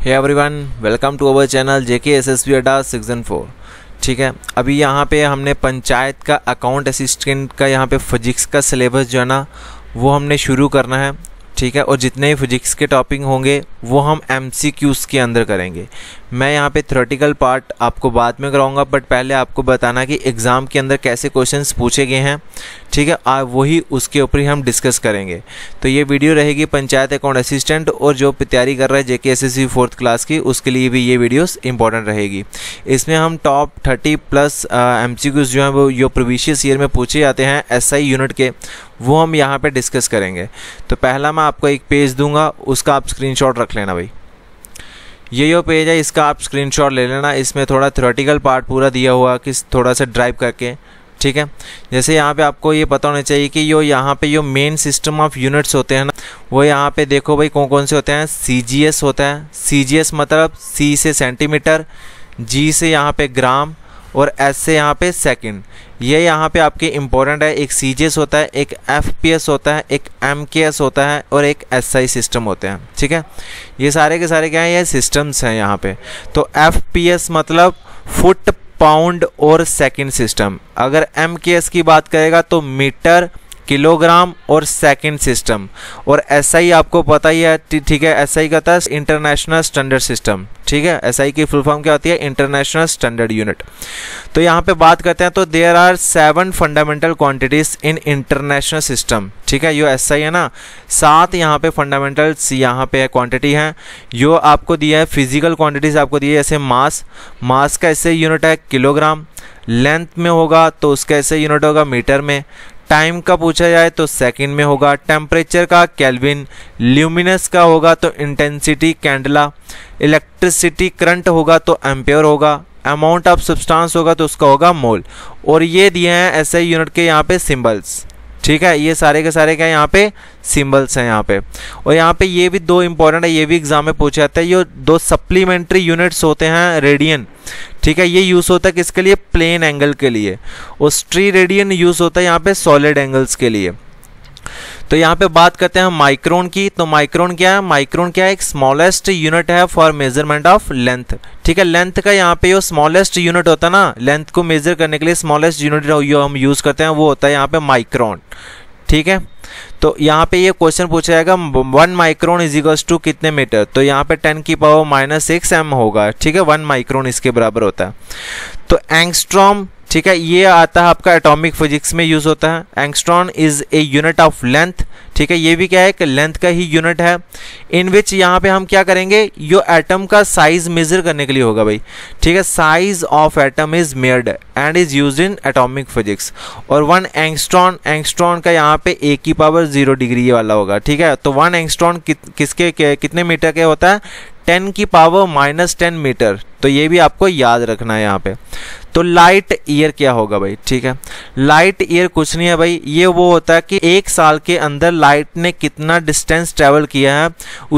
every everyone welcome to our channel JK S S B Adda sixteen four ठीक है अभी यहाँ पे हमने पंचायत का अकाउंट असिस्टेंट का यहाँ पे फिजिक्स का सिलेबस जो है ना वो हमने शुरू करना है ठीक है और जितने भी फिजिक्स के टॉपिक होंगे वो हम एम सी क्यूज़ के अंदर करेंगे मैं यहाँ पे थ्रोटिकल पार्ट आपको बाद में कराऊंगा बट पहले आपको बताना कि एग्ज़ाम के अंदर कैसे क्वेश्चंस पूछे गए हैं ठीक है आज वही उसके ऊपर ही हम डिस्कस करेंगे तो ये वीडियो रहेगी पंचायत अकाउंट असिस्टेंट और जो तैयारी कर रहा है जेके एस फोर्थ क्लास की उसके लिए भी ये वीडियोस इंपॉर्टेंट रहेगी इसमें हम टॉप थर्टी प्लस एम जो हैं वो जो प्रोविशियस ईयर में पूछे जाते हैं एस यूनिट के वो हम यहाँ पर डिस्कस करेंगे तो पहला मैं आपको एक पेज दूंगा उसका आप स्क्रीनशॉट रख लेना भाई ये जो पेज है इसका आप स्क्रीनशॉट ले लेना इसमें थोड़ा थ्रोटिकल पार्ट पूरा दिया हुआ कि थोड़ा सा ड्राइव करके ठीक है जैसे यहाँ पे आपको ये पता होना चाहिए कि यो यहाँ पे जो मेन सिस्टम ऑफ यूनिट्स होते हैं ना वो यहाँ पे देखो भाई कौन कौन से होते हैं सी होता है सी मतलब सी से सेंटीमीटर जी से यहाँ पे ग्राम और एस से यहाँ पे सेकंड ये यहाँ पे आपके इंपॉर्टेंट है एक सी होता है एक एफ होता है एक एम होता है और एक एस सिस्टम होते हैं ठीक है ये सारे के सारे क्या हैं ये सिस्टम्स हैं यहाँ पे तो एफ मतलब फुट पाउंड और सेकंड सिस्टम अगर एम की बात करेगा तो मीटर किलोग्राम और सेकंड सिस्टम और एस SI आपको पता ही है ठीक है एस SI का था इंटरनेशनल स्टैंडर्ड सिस्टम ठीक है एस SI की फुल फॉर्म क्या होती है इंटरनेशनल स्टैंडर्ड यूनिट तो यहाँ पे बात करते हैं तो there are seven fundamental quantities in international system ठीक है यो एस है ना सात यहाँ पे फंडामेंटल्स यहाँ पे क्वांटिटी है यो आपको दिया है फिजिकल क्वान्टिटीज आपको दी है जैसे मास मास का ऐसे यूनिट है किलोग्राम लेंथ में होगा तो उसका ऐसे यूनिट होगा मीटर में टाइम का पूछा जाए तो सेकंड में होगा टेम्परेचर का कैलविन ल्यूमिनस का होगा तो इंटेंसिटी कैंडला इलेक्ट्रिसिटी करंट होगा तो एम्प्योर होगा अमाउंट ऑफ सब्सटेंस होगा तो उसका होगा मोल और ये दिए हैं ऐसे यूनिट के यहाँ पे सिंबल्स ठीक है ये सारे के सारे क्या यहाँ पे सिंबल्स हैं यहाँ पे और यहाँ पे ये भी दो इंपॉर्टेंट है ये भी एग्जाम में पूछा जाता है ये दो सप्लीमेंट्री यूनिट्स होते हैं रेडियन ठीक है ये यूज़ होता है किसके लिए प्लेन एंगल के लिए और स्ट्री रेडियन यूज़ होता है यहाँ पे सॉलिड एंगल्स के लिए तो यहाँ पे बात करते हैं माइक्रोन की तो माइक्रोन क्या है माइक्रोन क्या है एक स्मॉलेस्ट यूनिट है फॉर मेजरमेंट ऑफ लेंथ ठीक है लेंथ का यहाँ पे जो स्मॉलेस्ट यूनिट होता है ना लेंथ को मेजर करने के लिए स्मॉलेस्ट यूनिट जो हम यूज़ करते हैं वो होता है यहाँ पे माइक्रोन ठीक है तो यहाँ पे ये क्वेश्चन पूछा जाएगा वन माइक्रोन इजिकल्स टू कितने मीटर तो यहाँ पे टेन की पावर माइनस सिक्स एम होगा ठीक है वन माइक्रोन इसके बराबर होता है तो एंगस्ट्रॉम ठीक है ये आता है आपका एटॉमिक फिजिक्स में यूज़ होता है angstrom is a unit of length ठीक है ये भी क्या है कि लेंथ का ही यूनिट है इन विच यहाँ पे हम क्या करेंगे यो एटम का साइज मेजर करने के लिए होगा भाई ठीक है size of atom is measured and is use in atomic physics और वन एंगस्ट्रॉन एंगस्ट्रॉन का यहाँ पे ए की पावर जीरो डिग्री वाला होगा ठीक है तो वन एंगस्ट्रॉन कि, किसके कितने मीटर के होता है टेन की पावर माइनस टेन मीटर तो ये भी आपको याद रखना है यहाँ पे तो लाइट ईयर क्या होगा भाई ठीक है लाइट ईयर कुछ नहीं है भाई ये वो होता है कि एक साल के अंदर लाइट ने कितना डिस्टेंस ट्रेवल किया है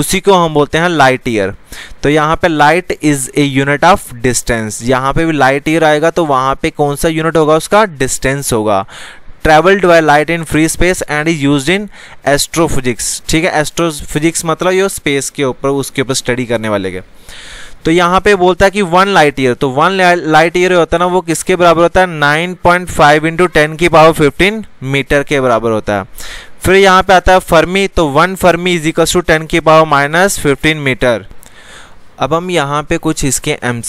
उसी को हम बोलते हैं लाइट ईयर तो यहाँ पे light is a unit of distance यहाँ पे भी लाइट ईयर आएगा तो वहाँ पे कौन सा यूनिट होगा उसका डिस्टेंस होगा travelled by light in free space and is use in astrophysics ठीक है एस्ट्रोफिजिक्स मतलब ये स्पेस के ऊपर उसके ऊपर स्टडी करने वाले के तो यहाँ पे बोलता है कि वन लाइट ईयर तो वन लाइट ईयर होता है ना वो किसके बराबर होता है nine point five into ten की पावर फिफ्टीन मीटर के बराबर होता है फिर यहाँ पे आता है फर्मी तो one fermi is equals to ten की पावर माइनस फिफ्टीन मीटर अब हम यहाँ पे कुछ इसके एम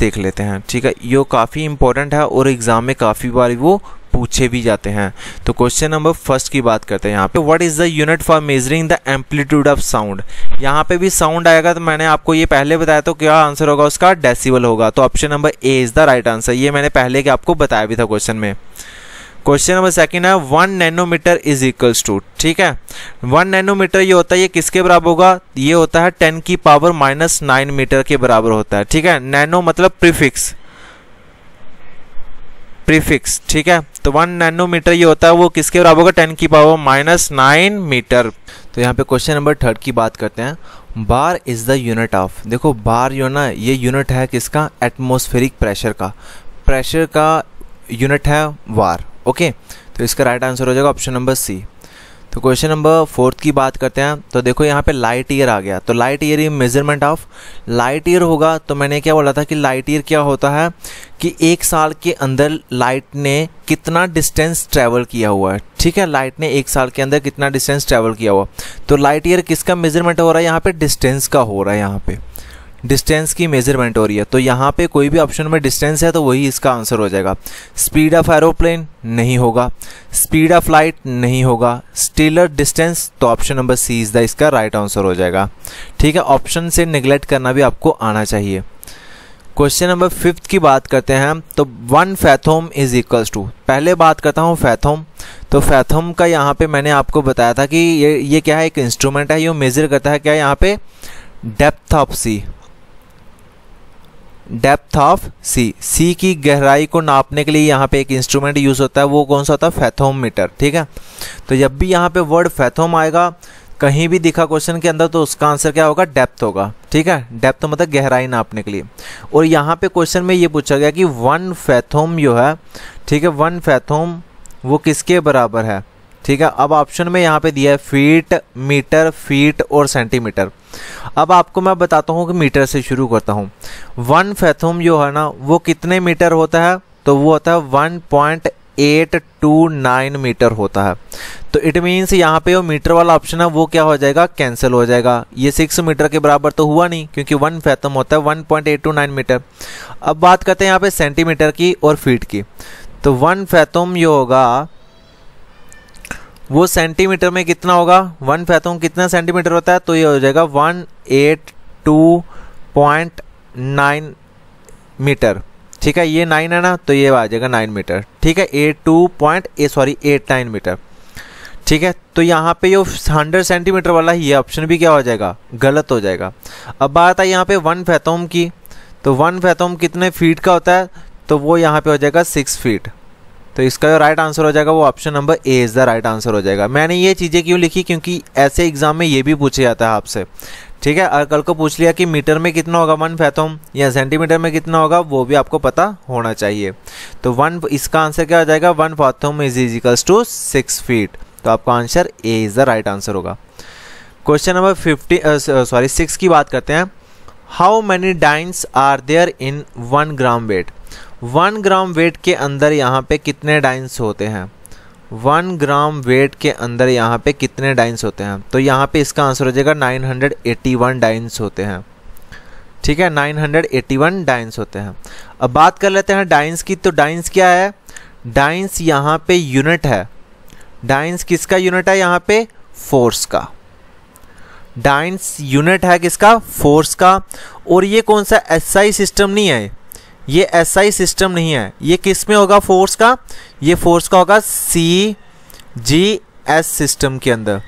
देख लेते हैं ठीक है ये काफ़ी इंपॉर्टेंट है और एग्ज़ाम में काफ़ी बार वो पूछे भी जाते हैं तो क्वेश्चन नंबर फर्स्ट की बात करते हैं यहाँ पे what is the unit for measuring the amplitude of sound यहाँ पे भी साउंड आएगा तो मैंने आपको ये पहले बताया तो क्या आंसर होगा उसका डेसिबल होगा तो option number A is the right answer ये मैंने पहले के आपको बताया भी था क्वेश्चन में क्वेश्चन नंबर सेकंड है one nanometre is equals to ठीक है वन नैनोमीटर ये होता है ये किसके बराबर होगा ये होता है टेन की पावर माइनस नाइन मीटर के बराबर होता है ठीक है नैनो मतलब प्रीफिक्स प्रीफिक्स ठीक है तो वन नैनोमीटर ये होता है वो किसके बराबर होगा टेन की पावर माइनस नाइन मीटर तो यहाँ पे क्वेश्चन नंबर थर्ड की बात करते हैं bar is the unit of देखो बार जो ना ये यूनिट है किसका एटमोस्फेरिक प्रेशर का प्रेशर का यूनिट है वार ओके तो इसका राइट आंसर हो जाएगा ऑप्शन नंबर सी तो क्वेश्चन नंबर फोर्थ की बात करते हैं तो देखो यहाँ पे लाइट ईयर आ गया तो लाइट ईयर ही मेजरमेंट ऑफ लाइट ईयर होगा तो मैंने क्या बोला था कि लाइट ईयर क्या होता है कि एक साल के अंदर लाइट ने कितना डिस्टेंस ट्रैवल किया हुआ है ठीक है लाइट ने एक साल के अंदर कितना डिस्टेंस ट्रैवल किया हुआ तो लाइट ईयर किसका मेजरमेंट हो रहा है यहाँ पर डिस्टेंस का हो रहा है यहाँ पर डिस्टेंस की मेजरमेंट हो रही है तो यहाँ पे कोई भी ऑप्शन में डिस्टेंस है तो वही इसका आंसर हो जाएगा स्पीड ऑफ एरोप्लेन नहीं होगा स्पीड ऑफ लाइट नहीं होगा स्टीलर डिस्टेंस तो option number C is the इसका राइट right आंसर हो जाएगा ठीक है ऑप्शन से निगलेक्ट करना भी आपको आना चाहिए क्वेश्चन नंबर फिफ्थ की बात करते हैं तो one fathom is equals to पहले बात करता हूँ फैथोम तो फैथोम का यहाँ पे मैंने आपको बताया था कि ये ये क्या है एक इंस्ट्रूमेंट है ये मेज़र करता है क्या यहाँ पे depth of sea depth of sea sea की गहराई को नापने के लिए यहाँ पे एक इंस्ट्रूमेंट यूज़ होता है वो कौन सा होता है फैथोमीटर ठीक है तो जब भी यहाँ पे वर्ड फैथोम आएगा कहीं भी दिखा क्वेश्चन के अंदर तो उसका आंसर क्या होगा डेप्थ होगा ठीक है डेप्थ मतलब गहराई नापने के लिए और यहाँ पे क्वेश्चन में ये पूछा गया कि वन फैथोम जो है ठीक है वन फैथोम वो किसके बराबर है ठीक है अब ऑप्शन में यहाँ पे दिया है फीट मीटर फीट और सेंटीमीटर अब आपको मैं बताता हूँ कि मीटर से शुरू करता हूँ वन फैथम जो है ना वो कितने मीटर होता है तो वो होता है one point eight two nine metre होता है तो इट मीन्स यहाँ पे वो मीटर वाला ऑप्शन है वो क्या हो जाएगा कैंसिल हो जाएगा ये सिक्स मीटर के बराबर तो हुआ नहीं क्योंकि वन फैथम होता है one point eight two nine metre अब बात करते हैं यहाँ पे सेंटीमीटर की और फीट की तो वन फैथम ये होगा वो सेंटीमीटर में कितना होगा वन फैथोम कितना सेंटीमीटर होता है तो ये हो जाएगा one eight two point nine metre ठीक है ये नाइन है ना तो ये आ जाएगा नाइन मीटर ठीक है eight two point uh sorry eight nine metre ठीक है तो यहाँ पे ये हंड्रेड सेंटीमीटर वाला ये ऑप्शन भी क्या हो जाएगा गलत हो जाएगा अब बात आई यहाँ पे वन फैथोम की तो वन फैथोम कितने फीट का होता है तो वो यहाँ पे हो जाएगा सिक्स फीट तो इसका जो राइट आंसर हो जाएगा वो option number A is the right answer हो जाएगा मैंने ये चीज़ें क्यों लिखी क्योंकि ऐसे एग्जाम में ये भी पूछा जाता है आपसे ठीक है और कल को पूछ लिया कि मीटर में कितना होगा वन फैथोम या सेंटीमीटर में कितना होगा वो भी आपको पता होना चाहिए तो वन इसका आंसर क्या हो जाएगा one fathom is is equals to six feet तो आपका answer A is the right answer होगा question number fifty sorry six की बात करते हैं how many dynes are there in one gram weight one gram weight के अंदर यहाँ पे कितने डाइंस होते हैं वन ग्राम वेट के अंदर यहाँ पे कितने डाइंस होते हैं तो यहाँ पे इसका आंसर हो जाएगा 981 डाइंस होते हैं ठीक है 981 डाइंस होते हैं अब बात कर लेते हैं डाइंस की तो डाइंस क्या है डाइंस यहाँ पे यूनिट है डाइंस किसका यूनिट है यहाँ पे फोर्स का डाइंस यूनिट है किसका फोर्स का और ये कौन सा एसआई सिस्टम नहीं है ये एसआई सिस्टम नहीं है ये किस में होगा फोर्स का ये फोर्स का होगा सी जी एस सिस्टम के अंदर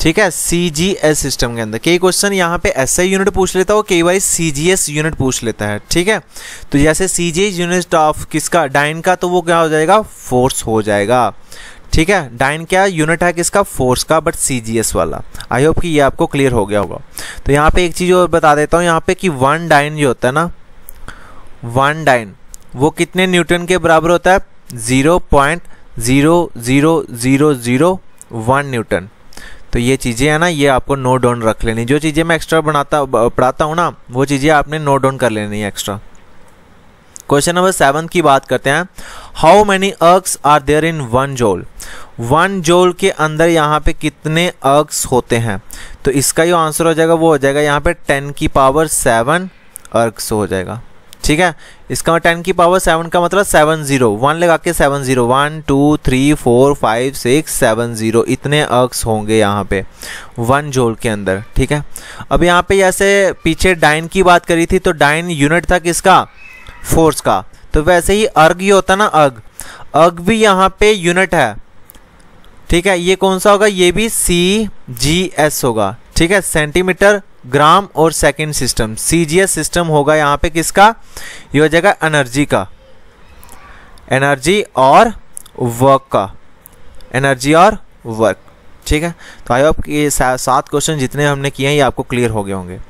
ठीक है सी जी एस सिस्टम के अंदर कई क्वेश्चन यहाँ पे एस आई यूनिट पूछ लेता है और कई बार सी जी एस यूनिट पूछ लेता है ठीक है तो जैसे C G S unit of किसका डाइन का तो वो क्या हो जाएगा फोर्स हो जाएगा ठीक है डाइन क्या यूनिट है किसका फोर्स का बट सी जी एस वाला आई होप कि ये आपको क्लियर हो गया होगा तो यहाँ पे एक चीज़ और बता देता हूँ यहाँ पे कि वन डाइन जो होता है ना वन डाइन वो कितने न्यूटन के बराबर होता है zero point zero zero zero zero one newton तो ये चीज़ें है ना ये आपको नोट डाउन रख लेनी जो चीज़ें मैं एक्स्ट्रा बनाता पढ़ाता हूँ ना वो चीज़ें आपने नोट डाउन कर लेनी है एक्स्ट्रा क्वेश्चन नंबर सेवन की बात करते हैं how many ergs are there in one joule one joule के अंदर यहाँ पे कितने अर्ग्स होते हैं तो इसका जो आंसर हो जाएगा वो हो जाएगा यहाँ पे टेन की पावर सेवन अर्ग्स हो जाएगा ठीक है इसका टेन की पावर सेवन का मतलब सेवन जीरो वन लगा के seven zero one two three four five six seven zero इतने अक्स होंगे यहाँ पे वन जोल के अंदर ठीक है अब यहाँ पे जैसे पीछे डाइन की बात करी थी तो डाइन यूनिट था किसका फोर्स का तो वैसे ही अर्ग ही होता ना अर्घ अग भी यहाँ पे यूनिट है ठीक है ये कौन सा होगा ये भी सी जी एस होगा ठीक है सेंटीमीटर ग्राम और सेकेंड सिस्टम सी सिस्टम होगा यहाँ पे किसका ये हो जाएगा एनर्जी का एनर्जी और वर्क का एनर्जी और वर्क ठीक है तो आई होप ये सात क्वेश्चन जितने हमने किए हैं ये आपको क्लियर हो गए होंगे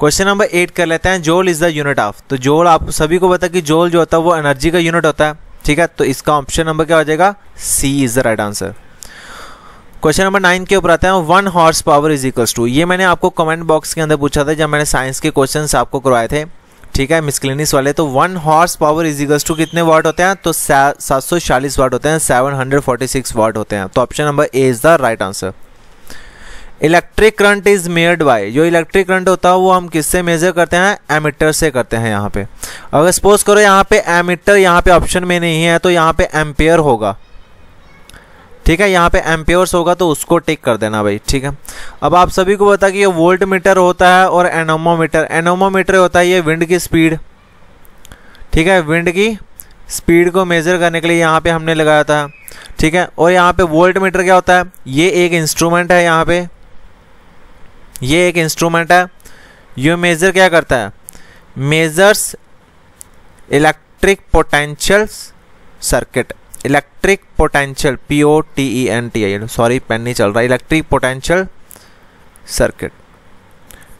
क्वेश्चन नंबर एट कर लेते हैं जोल इज़ द यूनिट ऑफ तो जोल आप सभी को पता कि जोल जो होता है वो एनर्जी का यूनिट होता है ठीक है तो इसका ऑप्शन नंबर क्या हो जाएगा C is the right answer question number nine के ऊपर आते हैं one horsepower is equals to ये मैंने आपको कमेंट बॉक्स के अंदर पूछा था जब मैंने साइंस के क्वेश्चन आपको करवाए थे ठीक है मिसक्लिनिस वाले तो one horsepower is equals to कितने वाट होते हैं तो सात सौ चालीस वाट होते हैं seven hundred forty six watt होते हैं तो option number A is the right answer electric current is measured by जो इलेक्ट्रिक करंट होता है वो हम किससे मेजर करते हैं एमिटर से करते हैं यहाँ पे अगर सपोज करो यहाँ पे एमिटर यहाँ पे ऑप्शन में नहीं है तो यहाँ पे एम्पेयर होगा ठीक है यहाँ पे एम्प्योर्स होगा तो उसको टिक कर देना भाई ठीक है अब आप सभी को बता कि ये वोल्ट मीटर होता है और एनोमोमीटर एनोमोमीटर होता है ये विंड की स्पीड ठीक है विंड की स्पीड को मेज़र करने के लिए यहाँ पे हमने लगाया था ठीक है और यहाँ पे वोल्ट मीटर क्या होता है ये एक इंस्ट्रूमेंट है यहाँ पे ये एक इंस्ट्रूमेंट है ये मेज़र क्या करता है measures electric potential circuit electric potential P O T E N T I sorry pen नहीं चल रहा इलेक्ट्रिक पोटेंशियल सर्किट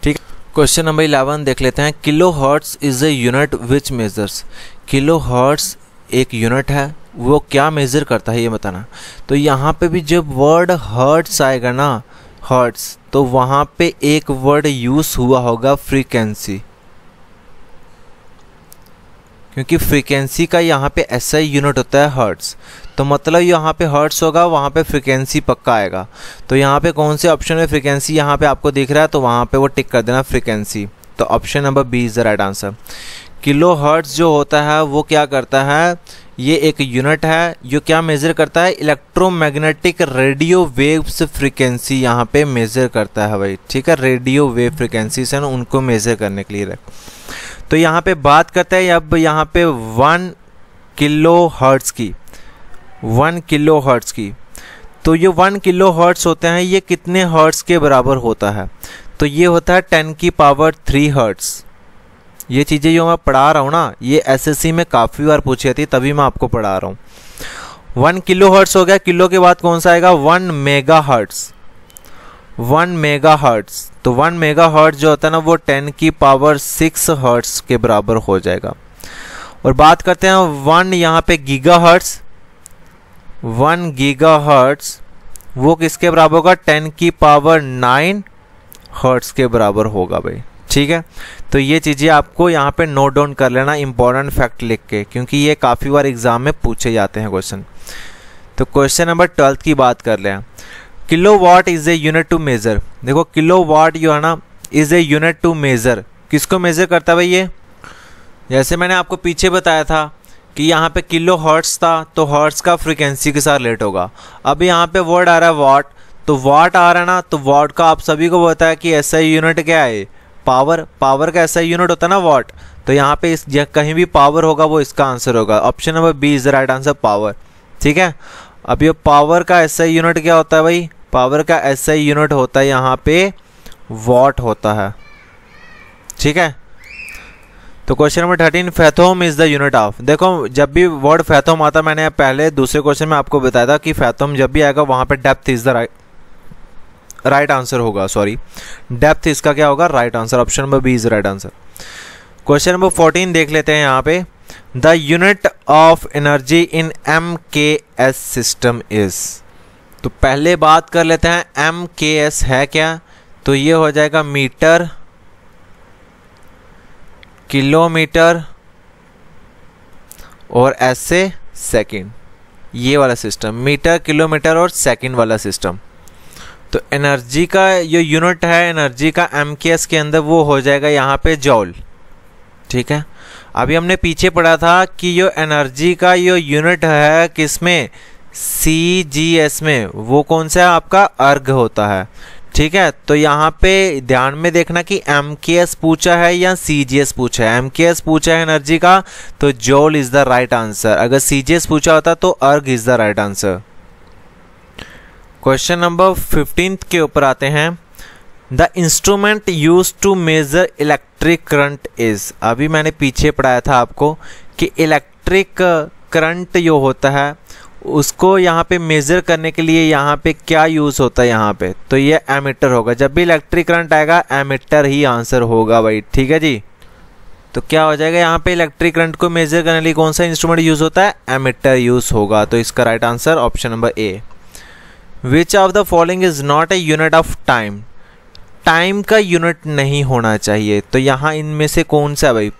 ठीक क्वेश्चन नंबर इलेवन देख लेते हैं kilohertz is a unit which measures kilohertz एक यूनिट है वो क्या मेज़र करता है ये बताना तो यहाँ पे भी जब वर्ड हर्ट्स आएगा ना हर्ट्स तो वहाँ पे एक वर्ड यूज़ हुआ होगा फ्रीक्वेंसी क्योंकि फ्रीक्वेंसी का यहाँ पे ऐसा ही यूनिट होता है हर्ट्स तो मतलब यहाँ पे हर्ट्स होगा वहाँ पे फ्रीक्वेंसी पक्का आएगा तो यहाँ पे कौन से ऑप्शन में फ्रीक्वेंसी यहाँ पे आपको दिख रहा है तो वहाँ पे वो टिक कर देना फ्रीक्वेंसी तो option number B is the right answer kilohertz जो होता है वो क्या करता है ये एक यूनिट है जो क्या मेज़र करता है इलेक्ट्रोमैग्नेटिक रेडियो वेव्स फ्रीक्वेंसी यहाँ पे मेज़र करता है भाई ठीक है रेडियो वेव फ्रिक्वेंसी से ना उनको मेज़र करने के लिए तो यहाँ पे बात करते हैं अब यहाँ पे वन किलो हर्ट्स की वन किलो हर्ट्स की तो ये वन किलो हर्ट्स होते हैं ये कितने हर्ट्स के बराबर होता है तो ये होता है टेन की पावर थ्री हर्ट्स ये चीज़ें जो मैं पढ़ा रहा हूँ ना ये एसएससी में काफ़ी बार पूछी जाती है तभी मैं आपको पढ़ा रहा हूँ वन किलो हर्ट्स हो गया किलो के बाद कौन सा आएगा one mega megahertz one mega megahertz one वन मेगा हर्ट्स जो होता है ना वो टेन की पावर सिक्स हर्ट्स के बराबर हो जाएगा और बात करते हैं वन यहाँ पे gigahertz one gigahertz वो किसके बराबर होगा टेन की पावर नाइन हर्ट्स के बराबर होगा भाई ठीक है तो ये चीज़ें आपको यहाँ पे नोट डाउन कर लेना इंपॉर्टेंट फैक्ट लिख के क्योंकि ये काफ़ी बार एग्जाम में पूछे जाते हैं क्वेश्चन तो क्वेश्चन नंबर ट्वेल्थ की बात कर लें kilowatt is a unit to measure देखो किलो वाट जो है ना is a unit to measure किसको मेज़र करता है भाई ये जैसे मैंने आपको पीछे बताया था कि यहाँ पे किलो हर्ट्स था तो हर्ट्स का फ्रीक्वेंसी के साथ रिलेट होगा अब यहाँ पे वर्ड आ रहा है वाट तो वाट आ रहा है ना तो वाट का आप सभी को पता है कि ऐसा यूनिट क्या है पावर पावर का ऐसा यूनिट होता है ना वाट तो यहाँ पे इस कहीं भी पावर होगा वो इसका आंसर होगा option number B is the right answer power ठीक है अब ये पावर का ऐसा यूनिट क्या होता है भाई पावर का ऐसा यूनिट होता है यहाँ पे वॉट होता है ठीक है तो question number thirteen fathom is the unit of देखो जब भी वर्ड फैथोम आता मैंने पहले दूसरे क्वेश्चन में आपको बताया था कि फैथोम जब भी आएगा वहाँ पे depth is the right right answer होगा सॉरी डेप्थ इसका क्या होगा right answer option number B is right answer question number fourteen देख लेते हैं यहाँ पे the unit of energy in M K S system is तो पहले बात कर लेते हैं एम के एस है क्या तो ये हो जाएगा मीटर किलोमीटर और ऐसे सेकंड ये वाला सिस्टम मीटर किलोमीटर और सेकंड वाला सिस्टम तो एनर्जी का जो यूनिट है एनर्जी का एम के एस के अंदर वो हो जाएगा यहाँ पे जॉल ठीक है अभी हमने पीछे पढ़ा था कि जो एनर्जी का जो यूनिट है किसमें सी जी एस में वो कौन सा है आपका अर्घ होता है ठीक है तो यहाँ पे ध्यान में देखना कि एम के एस पूछा है या सी जी एस पूछा है एम के एस पूछा है एनर्जी का तो जोल इज़ द राइट आंसर अगर सी जी एस पूछा होता तो erg is the right answer question number fifteen के ऊपर आते हैं the instrument use to measure electric current is अभी मैंने पीछे पढ़ाया था आपको कि इलेक्ट्रिक करंट जो होता है उसको यहाँ पे मेज़र करने के लिए यहाँ पे क्या यूज़ होता है यहाँ पे तो ये एमिटर होगा जब भी इलेक्ट्रिक करंट आएगा एमिटर ही आंसर होगा भाई ठीक है जी तो क्या हो जाएगा यहाँ पे इलेक्ट्रिक करंट को मेजर करने के लिए कौन सा इंस्ट्रूमेंट यूज़ होता है एमिटर यूज़ होगा तो इसका right answer option number A which of the following is not a unit of time time का यूनिट नहीं होना चाहिए तो यहाँ इनमें से कौन सा भाई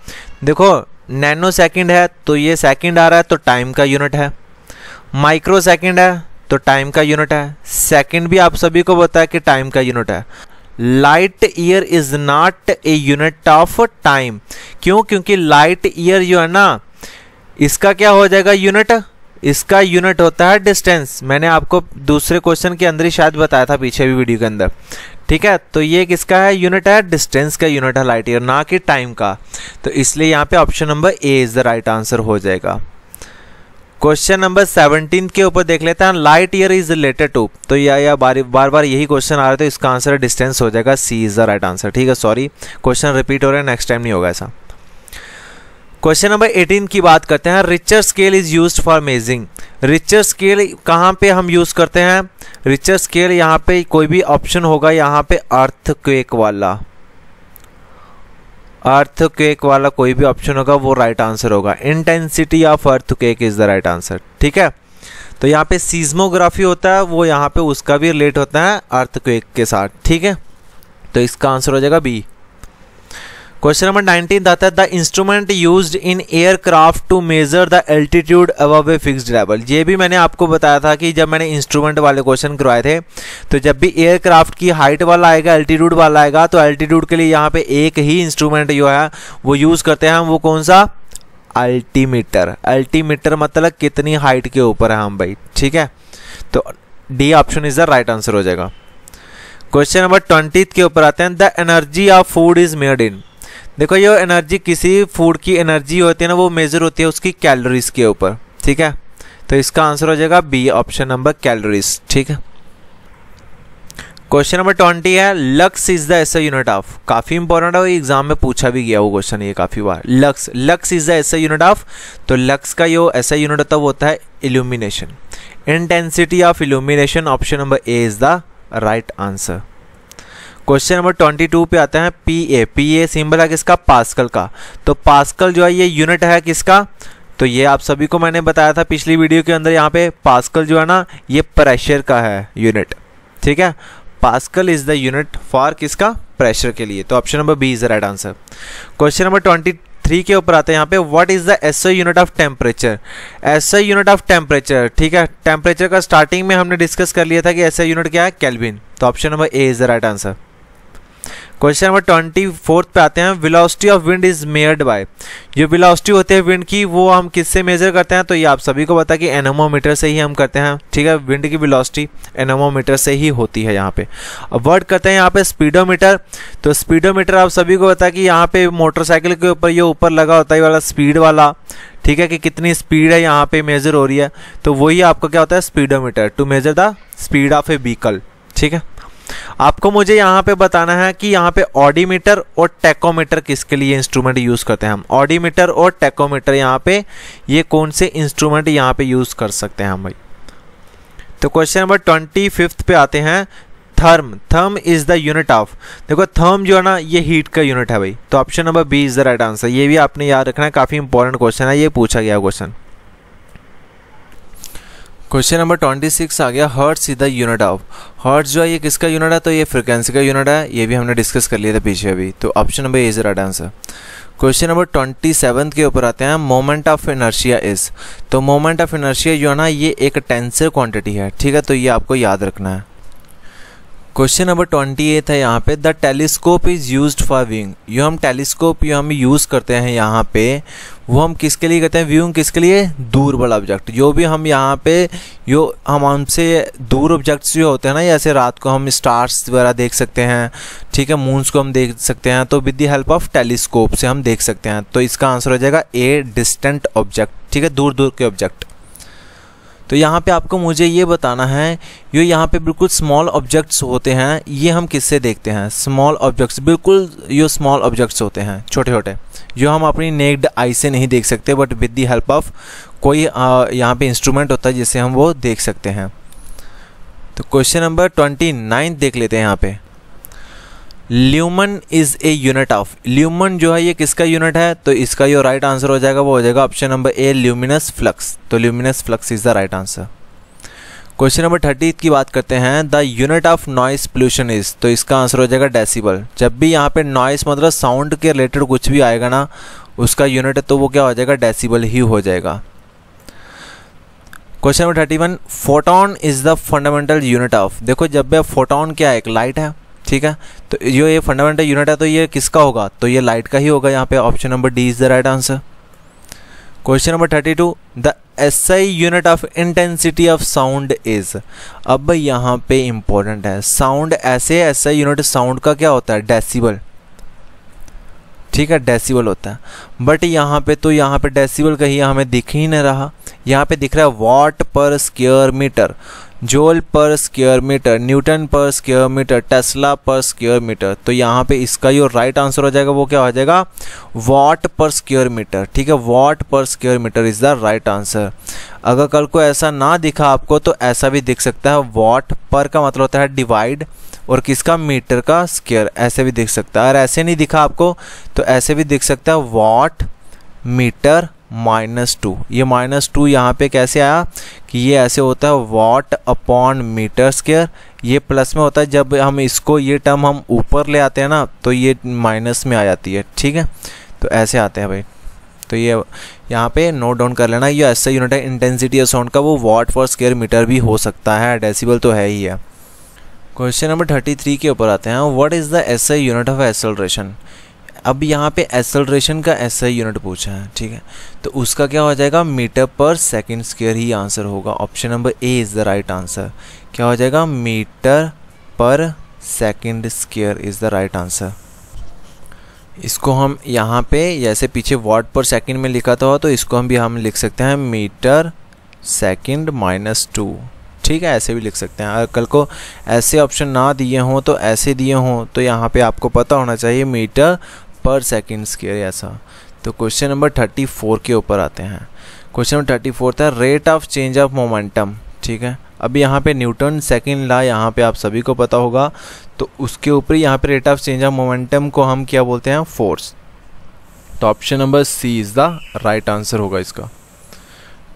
देखो नैनो सेकेंड है तो ये सेकेंड आ रहा है तो टाइम का यूनिट है माइक्रो सेकेंड है तो टाइम का यूनिट है सेकेंड भी आप सभी को बताया कि टाइम का यूनिट है light year is not a unit of time क्यों क्योंकि लाइट ईयर जो है ना इसका क्या हो जाएगा यूनिट इसका यूनिट होता है डिस्टेंस मैंने आपको दूसरे क्वेश्चन के अंदर ही शायद बताया था पीछे भी वीडियो के अंदर ठीक है तो ये किसका है यूनिट है डिस्टेंस का यूनिट है लाइट ईयर ना कि टाइम का तो इसलिए यहाँ पे option number A is the right answer हो जाएगा क्वेश्चन नंबर सेवनटीन के ऊपर देख लेते हैं light year is related to तो या, या बार बार बार यही क्वेश्चन आ रहा है तो इसका आंसर डिस्टेंस हो जाएगा C is the right answer ठीक है सॉरी क्वेश्चन रिपीट हो रहा है नेक्स्ट टाइम नहीं होगा ऐसा क्वेश्चन नंबर एटीन की बात करते हैं Richter scale is use for measuring Richter scale कहाँ पे हम यूज़ करते हैं रिचर स्केल यहाँ पे कोई भी ऑप्शन होगा यहाँ पे अर्थ क्वेक वाला अर्थक्वेक वाला कोई भी ऑप्शन होगा वो राइट right आंसर होगा intensity of earthquake is the right answer ठीक है तो यहाँ पे सीज्मोग्राफी होता है वो यहाँ पे उसका भी रिलेट होता है अर्थक्वेक के साथ ठीक है तो इसका आंसर हो जाएगा बी क्वेश्चन नंबर नाइनटीन आता है the instrument use in aircraft to measure the altitude अब ए फिक्स लेवल ये भी मैंने आपको बताया था कि जब मैंने इंस्ट्रूमेंट वाले क्वेश्चन करवाए थे तो जब भी एयरक्राफ्ट की हाइट वाला आएगा एल्टीट्यूड वाला आएगा तो एल्टीट्यूड के लिए यहाँ पे एक ही इंस्ट्रूमेंट जो है वो यूज़ करते हैं वो कौन सा अल्टीमीटर अल्टीमीटर मतलब कितनी हाइट के ऊपर है हम भाई ठीक है तो D option is the right answer हो जाएगा क्वेश्चन नंबर ट्वेंटी के ऊपर आते हैं the energy of food is made in देखो ये एनर्जी किसी फूड की एनर्जी होती है ना वो मेज़र होती है उसकी कैलोरीज के ऊपर ठीक है तो इसका आंसर हो जाएगा बी ऑप्शन नंबर कैलोरीज ठीक है क्वेश्चन नंबर ट्वेंटी है lux is the SI unit of काफ़ी इंपॉर्टेंट है एग्जाम में पूछा भी गया वो क्वेश्चन ये काफ़ी बार lux lux is the SI unit of तो लक्स का जो ऐसा यूनिट होता है वो होता है illumination intensity of illumination option number A is the right answer question number twenty two पे आते हैं P A P A symbol है किसका पास्कल का तो पास्कल जो है ये यूनिट है किसका तो ये आप सभी को मैंने बताया था पिछली वीडियो के अंदर यहाँ पे पास्कल जो है ना ये प्रेशर का है यूनिट ठीक है pascal is the unit for किसका प्रेशर के लिए तो option number B is the right answer question number twenty three के ऊपर आते हैं यहाँ पे what is the S unit of temperature S unit of temperature ठीक है टेम्परेचर का स्टार्टिंग में हमने डिस्कस कर लिया था कि एस यूनिट क्या है कैलविन तो option number A is the right answer question number twenty fourth पे आते हैं velocity of wind is measured by जो वेलोसिटी होती है विंड की वो हम किससे मेजर करते हैं तो ये आप सभी को पता है कि एनोमोमीटर से ही हम करते हैं ठीक है विंड की वेलोसिटी एनोमोमीटर से ही होती है यहाँ पे अब वर्ड करते हैं यहाँ पे स्पीडोमीटर तो स्पीडोमीटर आप सभी को पता है कि यहाँ पे मोटरसाइकिल के ऊपर ये ऊपर लगा होता है वाला स्पीड वाला ठीक है कि कितनी स्पीड है यहाँ पे मेजर हो रही है तो वही आपका क्या होता है speedometer to measure the speed of a vehicle ठीक है आपको मुझे यहाँ पे बताना है कि यहाँ पे ऑडीमीटर और टेकोमीटर किसके लिए इंस्ट्रूमेंट यूज़ करते हैं हम ऑडीमीटर और टेकोमीटर यहाँ पे ये कौन से इंस्ट्रूमेंट यहाँ पे यूज़ कर सकते हैं हम भाई तो क्वेश्चन नंबर ट्वेंटी फिफ्थ पे आते हैं therm therm is the unit of देखो थर्म जो है ना ये हीट का यूनिट है भाई तो option number B is the right answer ये भी आपने याद रखना है काफ़ी इंपॉर्टेंट क्वेश्चन है ये पूछा गया question question number twenty six आ गया hertz is the unit of hertz जो है ये किसका यूनिट है तो ये फ्रिक्वेंसी का यूनिट है ये भी हमने डिस्कस कर लिया था पीछे अभी तो option number A is right answer question number twenty seven के ऊपर आते हैं मोमेंट ऑफ इनर्शिया इज तो मोमेंट ऑफ इनर्शिया जो है ना ये एक टेंसर क्वांटिटी है ठीक है तो ये आपको याद रखना है क्वेश्चन नंबर ट्वेंटी एट है यहाँ पे the telescope is use for viewing जो हम टेलीस्कोप जो हम यूज़ करते हैं यहाँ पे वो हम किसके लिए करते हैं व्यूइंग किसके लिए दूर वाला ऑब्जेक्ट जो भी हम यहाँ पे जो हम हमसे दूर ऑब्जेक्ट्स जो होते हैं ना जैसे रात को हम स्टार्स वगैरह देख सकते हैं ठीक है मून्स को हम देख सकते हैं तो with the help of telescope से हम देख सकते हैं तो इसका आंसर हो जाएगा ए डिस्टेंट ऑब्जेक्ट ठीक है दूर दूर के ऑब्जेक्ट तो यहाँ पे आपको मुझे ये बताना है जो यहाँ पे बिल्कुल स्मॉल ऑब्जेक्ट्स होते हैं ये हम किससे देखते हैं स्मॉल ऑब्जेक्ट्स बिल्कुल जो स्मॉल ऑब्जेक्ट्स होते हैं छोटे छोटे जो हम अपनी नेक्ड आई से नहीं देख सकते but with the help of कोई यहाँ पे इंस्ट्रूमेंट होता है जिससे हम वो देख सकते हैं तो क्वेश्चन नंबर ट्वेंटी देख लेते हैं यहाँ पर lumen is a unit of lumen जो है ये किसका यूनिट है तो इसका जो राइट आंसर हो जाएगा वो हो जाएगा option number A luminous flux तो luminous flux is the right answer question number thirty की बात करते हैं the unit of noise pollution is तो इसका आंसर हो जाएगा डेसीबल जब भी यहाँ पे नॉइस मतलब साउंड के रिलेटेड कुछ भी आएगा ना उसका यूनिट तो वो क्या हो जाएगा डेसीबल ही हो जाएगा question number thirty one photon is the fundamental unit of देखो जब भी फोटोन क्या है एक लाइट है ठीक है तो जो ये फंडामेंटल यूनिट है तो ये किसका होगा तो ये लाइट का ही होगा यहाँ पे option number D is the right answer question number thirty two the S I unit of intensity of sound is अब यहाँ पे इम्पोर्टेंट है साउंड ऐसे एस आई यूनिट साउंड का क्या होता है डेसिबल ठीक है डेसिबल होता है बट यहाँ पे तो यहाँ पे डेसिबल कहीं हमें दिख ही नहीं रहा यहाँ पे दिख रहा है वाट पर स्क्वेयर मीटर जोल पर स्क्वायर मीटर न्यूटन पर स्क्वायर मीटर टेस्ला पर स्क्वायर मीटर तो यहाँ पे इसका जो राइट आंसर हो जाएगा वो क्या हो जाएगा वॉट पर स्क्वायर मीटर ठीक है वॉट पर square metre is the right answer अगर कल को ऐसा ना दिखा आपको तो ऐसा भी दिख सकता है वाट पर का मतलब होता है डिवाइड और किसका मीटर का स्क्वायर ऐसे भी दिख सकता है अगर ऐसे नहीं दिखा आपको तो ऐसे भी दिख सकता है वाट मीटर माइनस टू ये माइनस टू यहाँ पे कैसे आया कि ये ऐसे होता है वाट अपॉन मीटर स्केयर ये प्लस में होता है जब हम इसको ये टर्म हम ऊपर ले आते हैं ना तो ये माइनस में आ जाती है ठीक है तो ऐसे आते हैं भाई तो ये यहाँ पे नोट डाउन कर लेना ये ऐसा यूनिट है इंटेंसिटी या साउंड का वो वाट फॉर स्केयर मीटर भी हो सकता है डेसीबल तो है ही है क्वेश्चन नंबर थर्टी थ्री के ऊपर आते हैं what is the S unit of acceleration अब यहाँ पे एसलरेशन का ऐसा यूनिट पूछा है ठीक है तो उसका क्या हो जाएगा मीटर पर सेकेंड स्केयर ही आंसर होगा option number A is the right answer क्या हो जाएगा मीटर पर second square is the right answer इसको हम यहाँ पे जैसे पीछे वाट पर सेकेंड में लिखा था तो इसको हम भी हम लिख सकते हैं मीटर सेकेंड माइनस टू ठीक है ऐसे भी लिख सकते हैं अगर कल को ऐसे ऑप्शन ना दिए हों तो ऐसे दिए हों तो यहाँ पे आपको पता होना चाहिए मीटर पर सेकेंड स्केयर ऐसा तो क्वेश्चन नंबर थर्टी फोर के ऊपर आते हैं क्वेश्चन नंबर थर्टी फोर था rate of change of momentum ठीक है अभी यहाँ पे न्यूटन सेकेंड ला यहाँ पे आप सभी को पता होगा तो उसके ऊपर यहाँ पे rate of change of momentum को हम क्या बोलते हैं फोर्स तो option number C is the right answer होगा इसका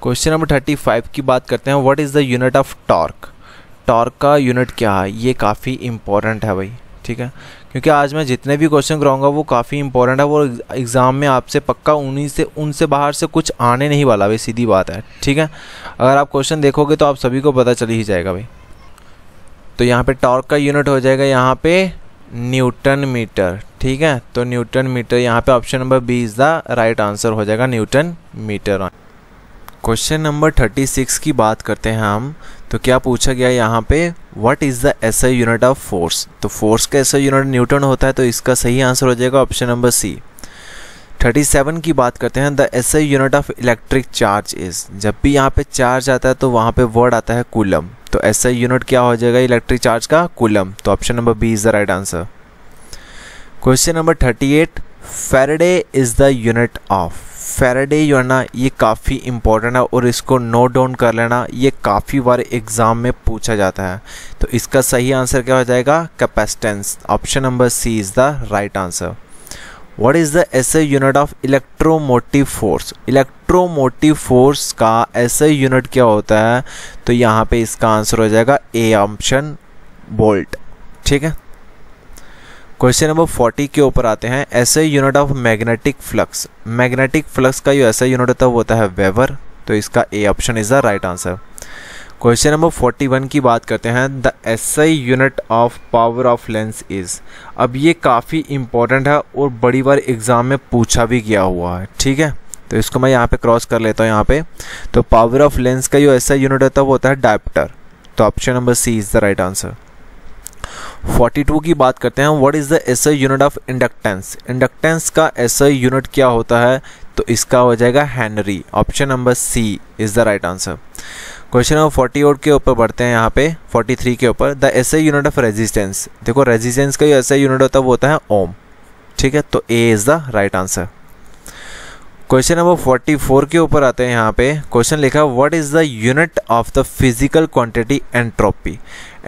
क्वेश्चन नंबर थर्टी फाइव की बात करते हैं what is the unit of torque torque का यूनिट क्या है ये काफ़ी इंपॉर्टेंट है भाई ठीक है क्योंकि आज मैं जितने भी क्वेश्चन कराऊंगा वो काफ़ी इंपॉर्टेंट है वो एग्ज़ाम में आपसे पक्का उन्हीं से उनसे बाहर से कुछ आने नहीं वाला भाई सीधी बात है ठीक है अगर आप क्वेश्चन देखोगे तो आप सभी को पता चल ही जाएगा भाई तो यहाँ पर टॉर्क का यूनिट हो जाएगा यहाँ पर न्यूटन मीटर ठीक है तो न्यूटन मीटर यहाँ पर option number B is the right answer हो जाएगा newton metre question number thirty six की बात करते हैं हम तो क्या पूछा गया यहाँ पे what is the S I unit of force तो फोर्स का एस आई यूनिट न्यूटन होता है तो इसका सही आंसर हो जाएगा ऑप्शन नंबर सी 37 की बात करते हैं the S I unit of electric charge is जब भी यहाँ पे चार्ज आता है तो वहाँ पे वर्ड आता है कूलम तो एस आई यूनिट क्या हो जाएगा इलेक्ट्रिक चार्ज का कूलम तो option number B is the right answer question number eight faraday is the unit of faraday जो है ना ये काफ़ी इंपॉर्टेंट है और इसको नोट डाउन कर लेना ये काफ़ी बार एग्ज़ाम में पूछा जाता है तो इसका सही आंसर क्या हो जाएगा capacitance option number C is the right answer what is the SI unit of electromotive force electromotive force का ऐसे यूनिट क्या होता है तो यहाँ पर इसका आंसर हो जाएगा ए ऑप्शन बोल्ट ठीक है क्वेश्चन नंबर फोर्टी के ऊपर आते हैं SI unit of magnetic flux magnetic flux का जो ऐसा यूनिट होता है वो होता है वेवर तो इसका A option is the right answer question number forty one की बात करते हैं the S I unit of power of lens is अब ये काफ़ी इंपॉर्टेंट है और बड़ी बार एग्ज़ाम में पूछा भी गया हुआ है ठीक है तो इसको मैं यहाँ पे क्रॉस कर लेता हूँ यहाँ पे तो पावर ऑफ लेंस का जो ऐसा यूनिट होता है वो होता है डायप्टर तो option number C is the right answer 42 की बात करते हैं what is the S unit of inductance inductance का एस यूनिट क्या होता है तो इसका हो जाएगा henry option number C is the right answer question number forty eight के ऊपर बढ़ते हैं यहाँ पे फोर्टी थ्री के ऊपर the S unit of resistance देखो रेजिस्टेंस का जो एस यूनिट होता है वो होता है ओम ठीक है तो A is the right answer question number 44 के ऊपर आते हैं यहाँ पे क्वेश्चन लिखा what is the unit of the physical quantity entropy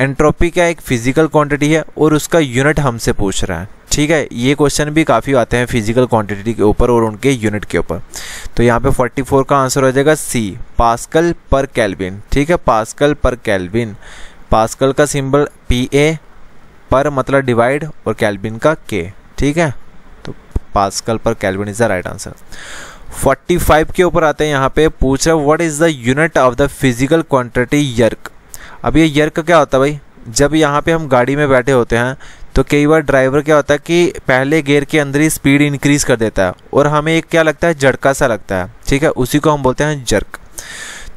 entropy क्या एक फिजिकल क्वांटिटी है और उसका यूनिट हमसे पूछ रहा है ठीक है ये क्वेश्चन भी काफ़ी आते हैं फिजिकल क्वांटिटी के ऊपर और उनके यूनिट के ऊपर तो यहाँ पे 44 का आंसर हो जाएगा सी पास्कल पर कैलबिन ठीक है पास्कल पर कैलबिन पास्कल का सिम्बल पी ए पर मतलब डिवाइड और कैलबिन का के ठीक है पास्कल पर kelvin is the right answer 45 के ऊपर आते हैं यहाँ पे पूछ रहे what is the unit of the physical quantity jerk अब ये यर्क क्या होता है भाई जब यहाँ पे हम गाड़ी में बैठे होते हैं तो कई बार ड्राइवर क्या होता है कि पहले गियर के अंदर ही स्पीड इंक्रीज कर देता है और हमें एक क्या लगता है झटका सा लगता है ठीक है उसी को हम बोलते हैं जर्क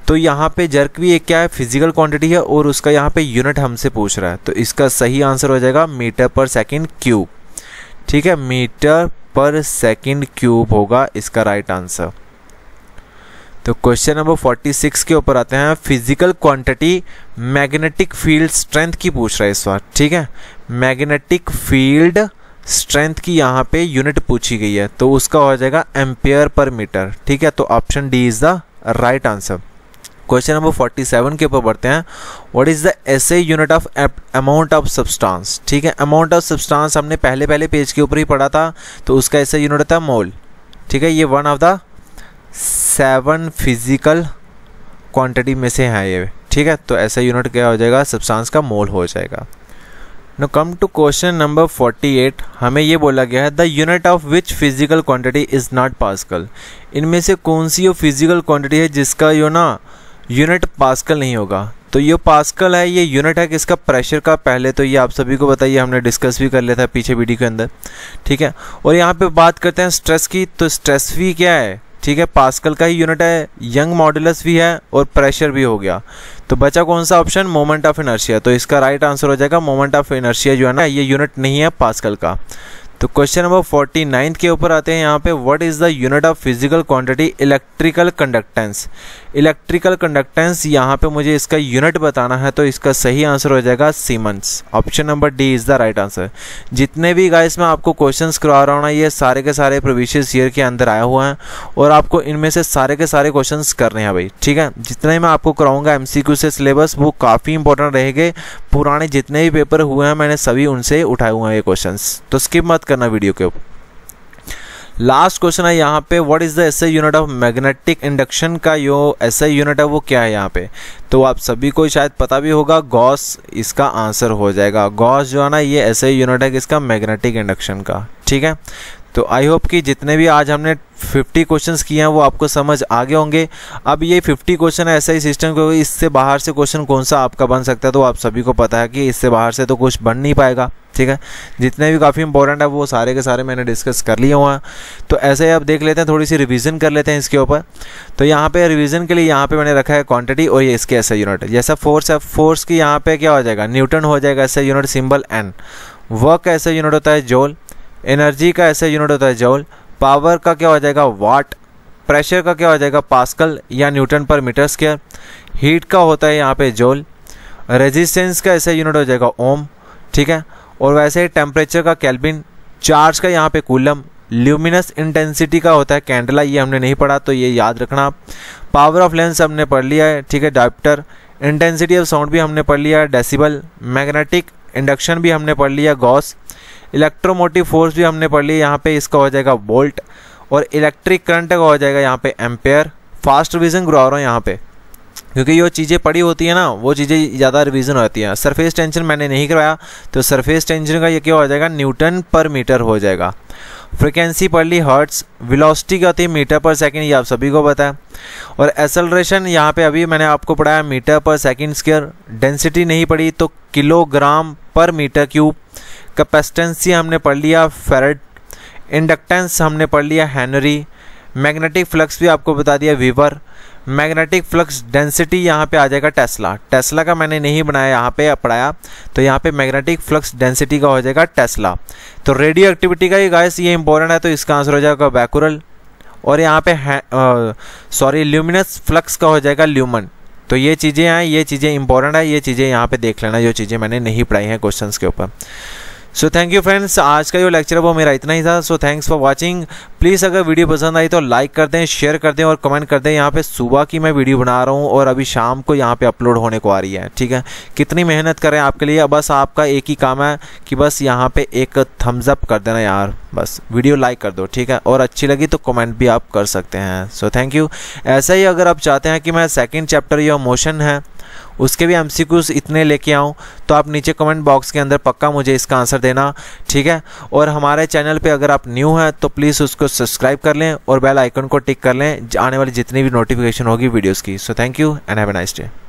तो यहाँ पे जर्क भी एक क्या है फिजिकल क्वांटिटी है और उसका यहाँ पे यूनिट हमसे पूछ रहा है तो इसका सही आंसर हो जाएगा मीटर पर सेकंड क्यूब ठीक है मीटर पर सेकंड क्यूब होगा इसका राइट आंसर तो क्वेश्चन नंबर 46 के ऊपर आते हैं physical quantity magnetic field strength की पूछ रहा है इस बार ठीक है मैग्नेटिक फील्ड स्ट्रेंथ की यहाँ पे यूनिट पूछी गई है तो उसका हो जाएगा एम्पेयर पर मीटर ठीक है तो option D is the right answer question number forty seven के ऊपर बढ़ते हैं what is the S unit of amount of substance ठीक है अमाउंट ऑफ सब्सटेंस हमने पहले पहले पेज के ऊपर ही पढ़ा था तो उसका एस यूनिट था मोल ठीक है ये one of the seven physical quantity में से है ये ठीक है तो ऐसा यूनिट क्या हो जाएगा सब्सटांस का मोल हो जाएगा no come to question number 48 हमें ये बोला गया है the unit of which physical quantity is not pascal इनमें से कौन सी वो फिजिकल क्वांटिटी है जिसका यो ना यूनिट पास्कल नहीं होगा तो ये पास्कल है ये यूनिट है किसका प्रेशर का पहले तो ये आप सभी को बताइए हमने डिस्कस भी कर लिया था पीछे वीडियो के अंदर ठीक है और यहाँ पे बात करते हैं स्ट्रेस की तो स्ट्रेस भी क्या है ठीक है पास्कल का ही यूनिट है यंग मॉडुलस भी है और प्रेशर भी हो गया तो बचा कौन सा ऑप्शन मोमेंट ऑफ इनर्शिया तो इसका राइट आंसर हो जाएगा मोमेंट ऑफ इनर्शिया जो है ना ये यूनिट नहीं है पास्कल का तो क्वेश्चन नंबर फोर्टी नाइन्थ के ऊपर आते हैं यहाँ पे what is the unit of physical quantity electrical conductance electrical conductance यहाँ पे मुझे इसका यूनिट बताना है तो इसका सही आंसर हो जाएगा siemens option number D is the right answer जितने भी गाइस मैं आपको क्वेश्चंस करवा रहा हूँ ना ये सारे के सारे प्रोविशियस ईयर के अंदर आया हुआ है और आपको इनमें से सारे के सारे क्वेश्चन करने हैं भाई ठीक है जितने मैं आपको कराऊंगा एम से सिलेबस वो काफ़ी इंपॉर्टेंट रहेगे पुराने जितने भी पेपर हुए हैं मैंने सभी उनसे उठाए हुए हैं ये क्वेश्चन तो स्किप मत करना वीडियो के ऊपर लास्ट क्वेश्चन है यहाँ पे what is the S unit of magnetic induction का यो एस यूनिट है वो क्या है यहाँ पे तो आप सभी को शायद पता भी होगा गॉस इसका आंसर हो जाएगा गॉस जो है ना ये एस यूनिट है किसका मैग्नेटिक इंडक्शन का ठीक है तो आई होप कि जितने भी आज हमने 50 क्वेश्चंस किए हैं वो आपको समझ आ गए होंगे अब ये 50 क्वेश्चन ऐसा ही सिस्टम क्योंकि इससे बाहर से क्वेश्चन कौन सा आपका बन सकता है तो आप सभी को पता है कि इससे बाहर से तो कुछ बन नहीं पाएगा ठीक है जितने भी काफ़ी इंपॉर्टेंट है वो सारे के सारे मैंने डिस्कस कर लिए हुए हैं तो ऐसे ही आप देख लेते हैं थोड़ी सी रिविज़न कर लेते हैं इसके ऊपर तो यहाँ पर रिविजन के लिए यहाँ पर मैंने रखा है क्वान्टिटी और ये इसके ऐसा यूनिट जैसा फोर्स है फोर्स की यहाँ पर क्या हो जाएगा न्यूटन हो जाएगा SI unit symbol N work SI unit होता है जोल एनर्जी का ऐसा यूनिट होता है जौल पावर का क्या हो जाएगा वाट प्रेशर का क्या हो जाएगा पास्कल या न्यूटन पर मीटर स्क्वायर हीट का होता है यहाँ पे जोल रेजिस्टेंस का ऐसा यूनिट हो जाएगा ओम ठीक है और वैसे ही टेम्परेचर का कैलबिन चार्ज का यहाँ पे कूलम ल्यूमिनस इंटेंसिटी का होता है कैंडला ये हमने नहीं पढ़ा तो ये याद रखना आप पावर ऑफ लेंस हमने पढ़ लिया है ठीक है डाप्टर इंटेंसिटी ऑफ साउंड भी हमने पढ़ लिया है डेसीबल मैग्नेटिक इंडक्शन भी हमने पढ़ लिया गॉस इलेक्ट्रोमोटिव फोर्स भी हमने पढ़ ली यहाँ पे इसका हो जाएगा वोल्ट और इलेक्ट्रिक करंट का हो जाएगा यहाँ पे एम्पेयर फास्ट रिविजन करवा रहा हूँ यहाँ पे क्योंकि जो चीज़ें पड़ी होती है ना वो चीज़ें ज़्यादा रिविजन होती हैं सरफेस टेंशन मैंने नहीं करवाया तो सरफेस टेंशन का ये क्या हो जाएगा न्यूटन पर मीटर हो जाएगा फ्रिक्वेंसी पढ़ ली हर्ट्स विलोसिटी क्या होती है मीटर पर सेकेंड ये आप सभी को पता है और एसलरेशन यहाँ पे अभी मैंने आपको पढ़ाया मीटर पर सेकेंड स्क्वायर डेंसिटी नहीं पड़ी तो किलोग्राम पर मीटर क्यूब कैपेसिटेंसी हमने पढ़ लिया फेरेट इंडक्टेंस हमने पढ़ लिया हैनरी मैग्नेटिक फ्लक्स भी आपको बता दिया वीवर मैग्नेटिक फ्लक्स डेंसिटी यहाँ पे आ जाएगा टेस्ला टेस्ला का मैंने नहीं बनाया यहाँ पे पढ़ाया तो यहाँ पे मैग्नेटिक फ्लक्स डेंसिटी का हो जाएगा टेस्ला तो रेडियो एक्टिविटी का ही गाइस ये इंपॉर्टेंट है तो इसका आंसर हो जाएगा वैकुरल और यहाँ पे सॉरी ल्यूमिनस फ्लक्स का हो जाएगा ल्यूमन तो ये चीज़ें हैं ये चीज़ें इंपॉर्टेंट है ये चीज़ें यहाँ पे देख लेना जो चीज़ें मैंने नहीं पढ़ाई हैं क्वेश्चन के ऊपर सो थैंक यू फ्रेंड्स आज का जो लेक्चर है वो मेरा इतना ही था so thanks for watching please अगर वीडियो पसंद आई तो लाइक कर दें शेयर कर दें और कमेंट कर दें यहाँ पे सुबह की मैं वीडियो बना रहा हूँ और अभी शाम को यहाँ पे अपलोड होने को आ रही है ठीक है कितनी मेहनत कर रहे हैं आपके लिए बस आपका एक ही काम है कि बस यहाँ पर एक थम्स अप कर देना यार बस वीडियो लाइक कर दो ठीक है और अच्छी लगी तो कमेंट भी आप कर सकते हैं सो थैंक यू ऐसा ही अगर आप चाहते हैं कि मैं सेकेंड चैप्टर या मोशन है उसके भी एम इतने लेके आऊँ तो आप नीचे कमेंट बॉक्स के अंदर पक्का मुझे इसका आंसर देना ठीक है और हमारे चैनल पर अगर आप न्यू हैं तो प्लीज़ उसको सब्सक्राइब कर लें और बेल आइकन को टिक कर लें आने वाली जितनी भी नोटिफिकेशन होगी वीडियोज़ की so thank you and have a nice day